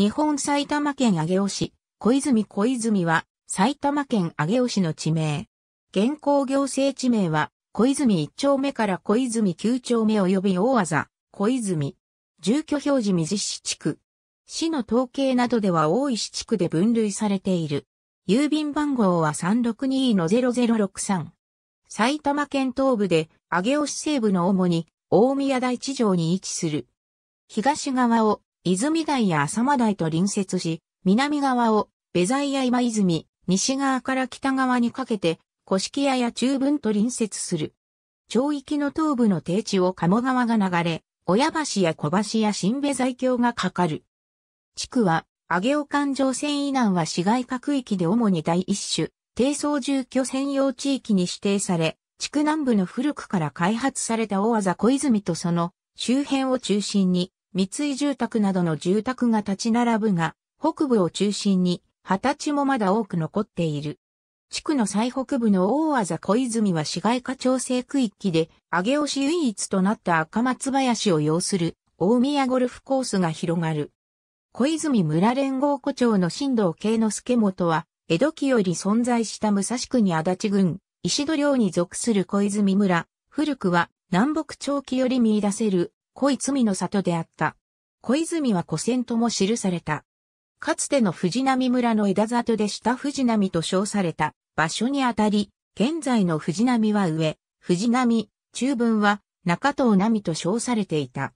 日本埼玉県上尾市、小泉小泉は、埼玉県上尾市の地名。現行行政地名は、小泉1丁目から小泉9丁目及び大技、小泉。住居表示水市地区。市の統計などでは大石地区で分類されている。郵便番号は362-0063。埼玉県東部で、上尾市西部の主に、大宮台地上に位置する。東側を泉台や浅間台と隣接し、南側を、ベザイや今泉、西側から北側にかけて、古式屋や中文と隣接する。町域の東部の低地を鴨川が流れ、親橋や小橋や新米在橋がかかる。地区は、上尾環状線以南は市街各域で主に第一種、低層住居専用地域に指定され、地区南部の古くから開発された大技小泉とその周辺を中心に、三井住宅などの住宅が立ち並ぶが、北部を中心に、二十歳もまだ多く残っている。地区の最北部の大技小泉は市街化調整区域で、上尾市唯一となった赤松林を要する、大宮ゴルフコースが広がる。小泉村連合庫長の新道慶之助元は、江戸期より存在した武蔵区に足立郡、石戸領に属する小泉村、古くは南北長期より見出せる小泉の里であった。小泉は古戦とも記された。かつての藤波村の枝里で下藤波と称された場所にあたり、現在の藤波は上、藤波、中文は中東波と称されていた。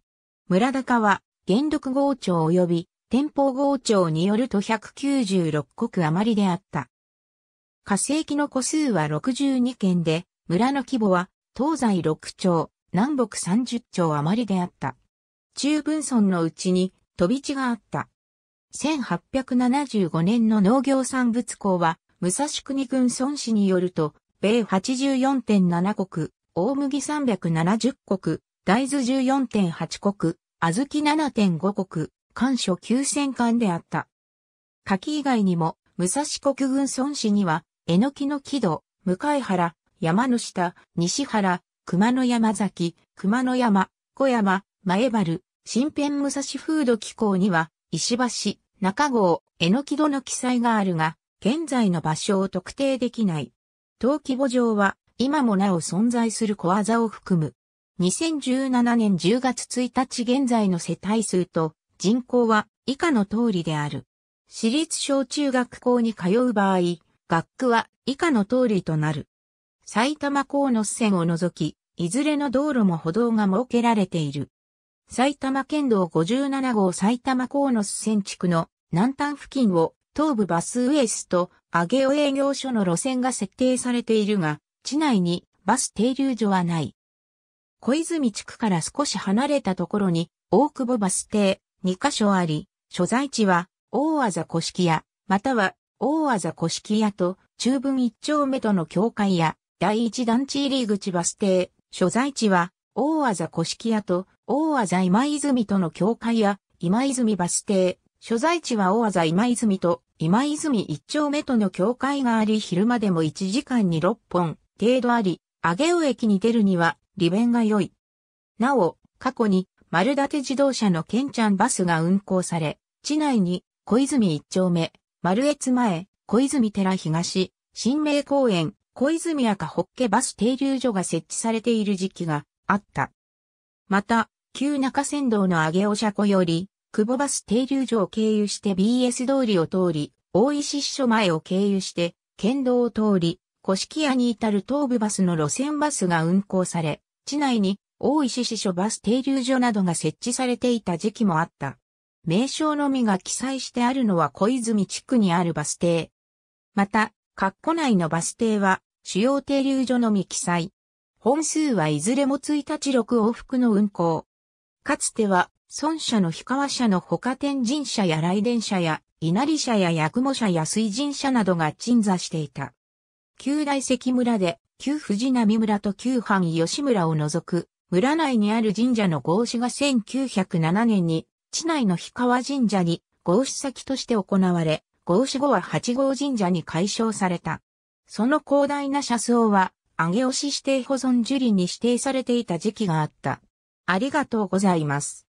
村高は、元禄豪町及び天保豪町によると196国余りであった。火星期の個数は62件で、村の規模は東西6町、南北30兆余りであった。中分村のうちに飛び地があった。1875年の農業産物港は、武蔵国軍村市によると、米84.7国、大麦370国、大豆14.8国、小豆7.5国、干所9000巻であった。柿以外にも、武蔵国軍村市には、えのきの木戸、向原、山の下、西原、熊野山崎、熊野山、小山、前原、新編武蔵風土機構には、石橋、中郷、えのき戸の記載があるが、現在の場所を特定できない。登記簿上は、今もなお存在する小技を含む。2017年10月1日現在の世帯数と人口は以下の通りである。私立小中学校に通う場合、学区は以下の通りとなる。埼玉港の線を除き、いずれの道路も歩道が設けられている。埼玉県道57号埼玉港の線地区の南端付近を東部バスウエスト上尾営業所の路線が設定されているが、地内にバス停留所はない。小泉地区から少し離れたところに大久保バス停2カ所あり、所在地は大技古式屋、または大技古式屋と中分一丁目との境界や第一団地入り口バス停、所在地は、大技古式屋と、大技今泉との境界や、今泉バス停、所在地は大技今泉と、今泉一丁目との境界があり、昼間でも1時間に6本程度あり、上尾駅に出るには、利便が良い。なお、過去に、丸立て自動車のケンちゃんバスが運行され、地内に、小泉一丁目、丸越前、小泉寺東、新明公園、小泉赤ホッケバス停留所が設置されている時期があった。また、旧中山道の上尾車庫より、久保バス停留所を経由して BS 通りを通り、大石支所前を経由して、県道を通り、古式屋に至る東部バスの路線バスが運行され、地内に大石支所バス停留所などが設置されていた時期もあった。名称のみが記載してあるのは小泉地区にあるバス停。また、括弧内のバス停は、主要停留所のみ記載。本数はいずれも1日6往復の運行。かつては、孫社の氷川社の他天神社や雷電社や稲荷社や八雲社や水神社などが鎮座していた。旧大関村で、旧藤波村と旧藩吉村を除く、村内にある神社の合祀が1907年に、地内の氷川神社に合祀先として行われ、合祀後は八号神社に解消された。その広大な車窓は、上げ押し指定保存樹林に指定されていた時期があった。ありがとうございます。